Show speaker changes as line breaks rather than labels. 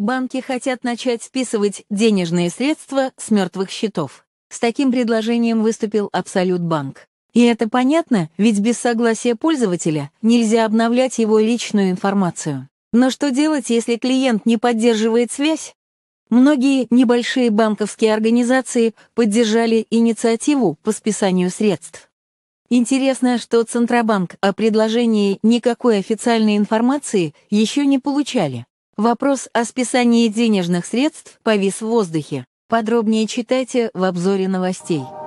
Банки хотят начать списывать денежные средства с мертвых счетов. С таким предложением выступил Абсолютбанк. И это понятно, ведь без согласия пользователя нельзя обновлять его личную информацию. Но что делать, если клиент не поддерживает связь? Многие небольшие банковские организации поддержали инициативу по списанию средств. Интересно, что Центробанк о предложении никакой официальной информации еще не получали. Вопрос о списании денежных средств повис в воздухе. Подробнее читайте в обзоре новостей.